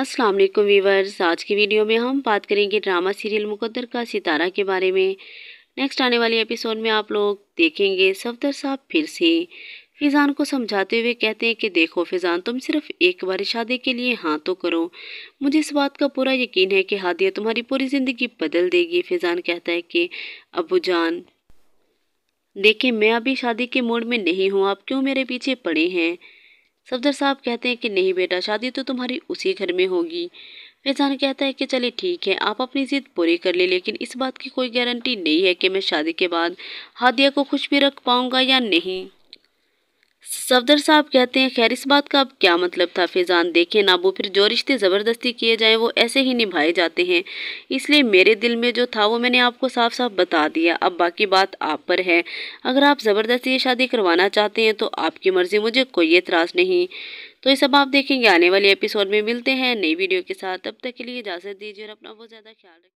अस्सलाम वालेकुम वीवर्स आज की वीडियो में हम बात करेंगे ड्रामा सीरियल मुकद्दर का सितारा के बारे में नेक्स्ट आने वाले एपिसोड में आप लोग देखेंगे सफदर साहब फिर से फिजान को समझाते हुए कहते हैं कि देखो फिजान तुम सिर्फ एक बार शादी के लिए हाँ तो करो मुझे इस बात का पूरा यकीन है कि हादिया तुम्हारी पूरी ज़िंदगी बदल देगी फिजान कहता है कि अबू जान देखिए मैं अभी शादी के मूड में नहीं हूँ आप क्यों मेरे पीछे पड़े हैं सफदर साहब कहते हैं कि नहीं बेटा शादी तो तुम्हारी उसी घर में होगी फैजान कहता है कि चले ठीक है आप अपनी ज़िद पूरी कर ले लेकिन इस बात की कोई गारंटी नहीं है कि मैं शादी के बाद हादिया को खुश भी रख पाऊँगा या नहीं सफदर साहब कहते हैं खैर इस बात का अब क्या मतलब था फैज़ान देखें नाबू फिर जो रिश्ते ज़बरदस्ती किए जाएँ वो ऐसे ही निभाए जाते हैं इसलिए मेरे दिल में जो था वो मैंने आपको साफ साफ बता दिया अब बाकी बात आप पर है अगर आप ज़बरदस्ती ये शादी करवाना चाहते हैं तो आपकी मर्ज़ी मुझे कोई एतराज़ नहीं तो ये सब आप देखेंगे आने वाले एपिसोड में मिलते हैं नई वीडियो के साथ तब तक के लिए इजाज़त दीजिए और अपना बहुत ज़्यादा ख्याल रखें